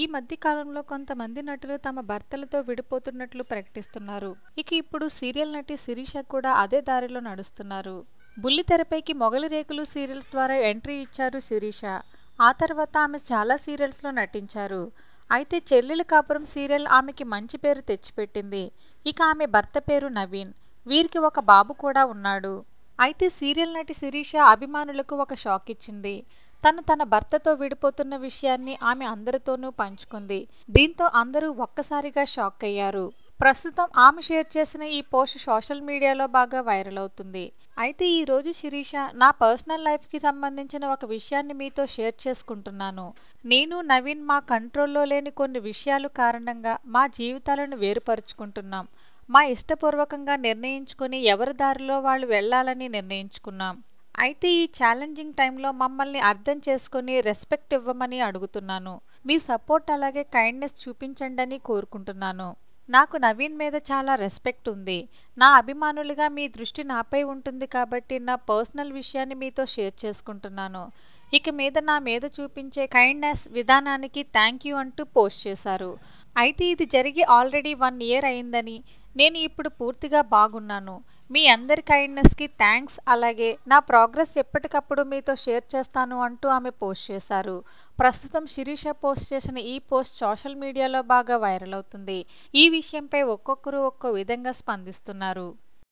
ఈ మధ్య కాలంలో కొంతమంది నటులు తమ భర్తలతో విడిపోతున్నట్లు ప్రకటిస్తున్నారు ఇక ఇప్పుడు సీరియల్ నటి శిరీష కూడా అదే దారిలో నడుస్తున్నారు బుల్లితెరపైకి మొగలి రేకులు సీరియల్స్ ద్వారా ఎంట్రీ ఇచ్చారు శిరీష ఆ తర్వాత ఆమె చాలా సీరియల్స్లో నటించారు అయితే చెల్లెల కాపురం సీరియల్ ఆమెకి మంచి పేరు తెచ్చిపెట్టింది ఇక ఆమె భర్త పేరు నవీన్ వీరికి ఒక బాబు కూడా ఉన్నాడు అయితే సీరియల్ నటి శిరీష అభిమానులకు ఒక షాక్ ఇచ్చింది తను తన భర్తతో విడిపోతున్న విషయాన్ని ఆమె అందరితోనూ పంచుకుంది దీంతో అందరూ ఒక్కసారిగా షాక్ అయ్యారు ప్రస్తుతం ఆమె షేర్ చేసిన ఈ పోస్ట్ సోషల్ మీడియాలో బాగా వైరల్ అవుతుంది అయితే ఈ రోజు శిరీష నా పర్సనల్ లైఫ్కి సంబంధించిన ఒక విషయాన్ని మీతో షేర్ చేసుకుంటున్నాను నేను నవీన్ మా కంట్రోల్లో లేని కొన్ని విషయాలు కారణంగా మా జీవితాలను వేరుపరుచుకుంటున్నాం మా ఇష్టపూర్వకంగా నిర్ణయించుకుని ఎవరి దారిలో వాళ్ళు వెళ్ళాలని నిర్ణయించుకున్నాం అయితే ఈ ఛాలెంజింగ్ టైంలో మమ్మల్ని అర్థం చేసుకుని రెస్పెక్ట్ ఇవ్వమని అడుగుతున్నాను మీ సపోర్ట్ అలాగే కైండ్నెస్ చూపించండి అని కోరుకుంటున్నాను నాకు నవీన్ మీద చాలా రెస్పెక్ట్ ఉంది నా అభిమానులుగా మీ దృష్టి నాపై ఉంటుంది కాబట్టి నా పర్సనల్ విషయాన్ని మీతో షేర్ చేసుకుంటున్నాను ఇక మీద నా మీద చూపించే కైండ్నెస్ విధానానికి థ్యాంక్ యూ అంటూ పోస్ట్ చేశారు అయితే ఇది జరిగి ఆల్రెడీ వన్ ఇయర్ అయిందని నేను ఇప్పుడు పూర్తిగా బాగున్నాను మీ అందరి కైండ్నెస్కి థ్యాంక్స్ అలాగే నా ప్రోగ్రెస్ ఎప్పటికప్పుడు మీతో షేర్ చేస్తాను అంటూ ఆమె పోస్ట్ చేశారు ప్రస్తుతం శిరీష పోస్ట్ చేసిన ఈ పోస్ట్ సోషల్ మీడియాలో బాగా వైరల్ అవుతుంది ఈ విషయంపై ఒక్కొక్కరు ఒక్కో విధంగా స్పందిస్తున్నారు